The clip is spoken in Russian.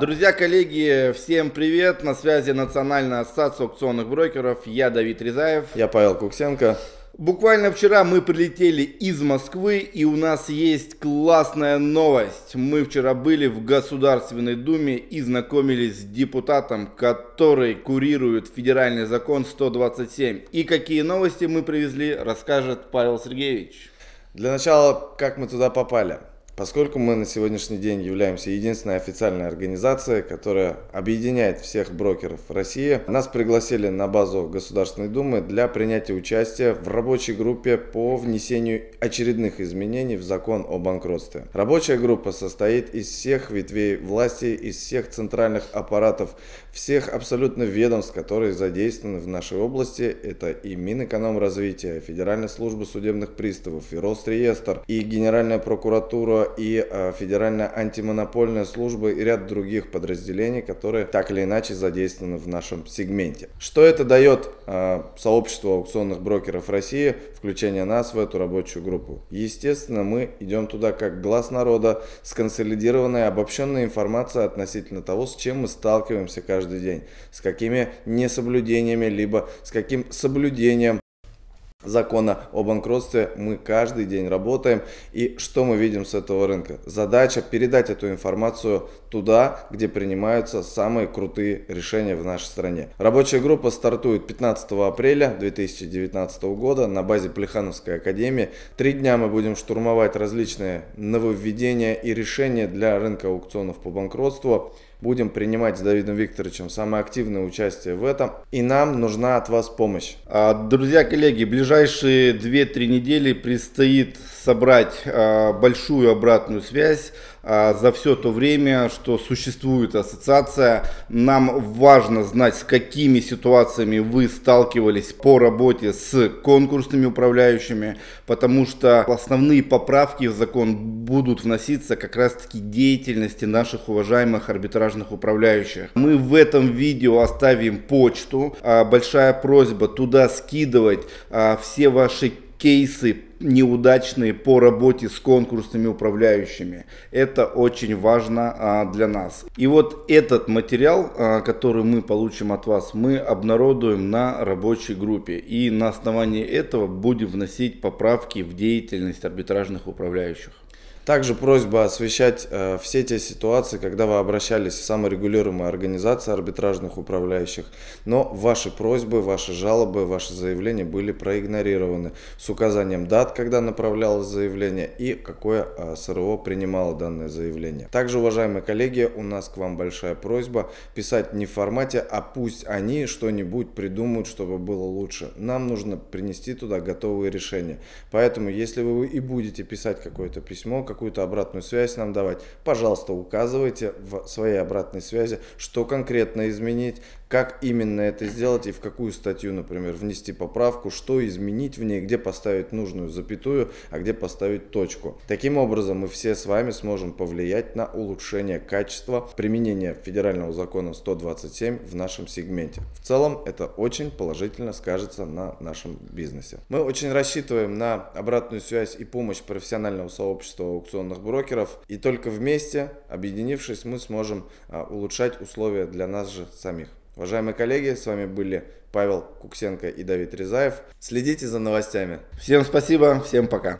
Друзья, коллеги, всем привет! На связи Национальная ассоциация аукционных брокеров. Я Давид Резаев. Я Павел Куксенко. Буквально вчера мы прилетели из Москвы и у нас есть классная новость. Мы вчера были в Государственной Думе и знакомились с депутатом, который курирует федеральный закон 127. И какие новости мы привезли, расскажет Павел Сергеевич. Для начала, как мы туда попали. Поскольку мы на сегодняшний день являемся единственной официальной организацией, которая объединяет всех брокеров России, нас пригласили на базу Государственной Думы для принятия участия в рабочей группе по внесению очередных изменений в закон о банкротстве. Рабочая группа состоит из всех ветвей власти, из всех центральных аппаратов, всех абсолютно ведомств, которые задействованы в нашей области. Это и Минэкономразвития, Федеральная служба судебных приставов, и Росреестр, и Генеральная прокуратура, и э, Федеральная антимонопольная служба и ряд других подразделений, которые так или иначе задействованы в нашем сегменте. Что это дает э, сообществу аукционных брокеров России, включение нас в эту рабочую группу? Естественно, мы идем туда как глаз народа, сконсолидированная, обобщенная информация относительно того, с чем мы сталкиваемся каждый день, с какими несоблюдениями, либо с каким соблюдением закона о банкротстве мы каждый день работаем. И что мы видим с этого рынка? Задача передать эту информацию туда, где принимаются самые крутые решения в нашей стране. Рабочая группа стартует 15 апреля 2019 года на базе Плехановской академии. Три дня мы будем штурмовать различные нововведения и решения для рынка аукционов по банкротству. Будем принимать с Давидом Викторовичем самое активное участие в этом. И нам нужна от вас помощь. А, друзья, коллеги, ближайшие 2-3 недели предстоит собрать а, большую обратную связь а, за все то время, что существует ассоциация. Нам важно знать, с какими ситуациями вы сталкивались по работе с конкурсными управляющими, потому что основные поправки в закон будут вноситься как раз-таки деятельности наших уважаемых арбитражных управляющих. Мы в этом видео оставим почту. А, большая просьба туда скидывать а, все ваши кейсы неудачные по работе с конкурсными управляющими. Это очень важно а, для нас. И вот этот материал, а, который мы получим от вас, мы обнародуем на рабочей группе. И на основании этого будем вносить поправки в деятельность арбитражных управляющих. Также просьба освещать э, все те ситуации, когда вы обращались в саморегулируемые организации арбитражных управляющих, но ваши просьбы, ваши жалобы, ваши заявления были проигнорированы с указанием дат, когда направлялось заявление и какое э, СРО принимало данное заявление. Также, уважаемые коллеги, у нас к вам большая просьба писать не в формате, а пусть они что-нибудь придумают, чтобы было лучше. Нам нужно принести туда готовые решения. Поэтому, если вы и будете писать какое-то письмо, как какую-то обратную связь нам давать, пожалуйста, указывайте в своей обратной связи, что конкретно изменить, как именно это сделать и в какую статью, например, внести поправку, что изменить в ней, где поставить нужную запятую, а где поставить точку. Таким образом, мы все с вами сможем повлиять на улучшение качества применения федерального закона 127 в нашем сегменте. В целом, это очень положительно скажется на нашем бизнесе. Мы очень рассчитываем на обратную связь и помощь профессионального сообщества аукционных брокеров. И только вместе, объединившись, мы сможем а, улучшать условия для нас же самих. Уважаемые коллеги, с вами были Павел Куксенко и Давид Резаев. Следите за новостями. Всем спасибо, всем пока.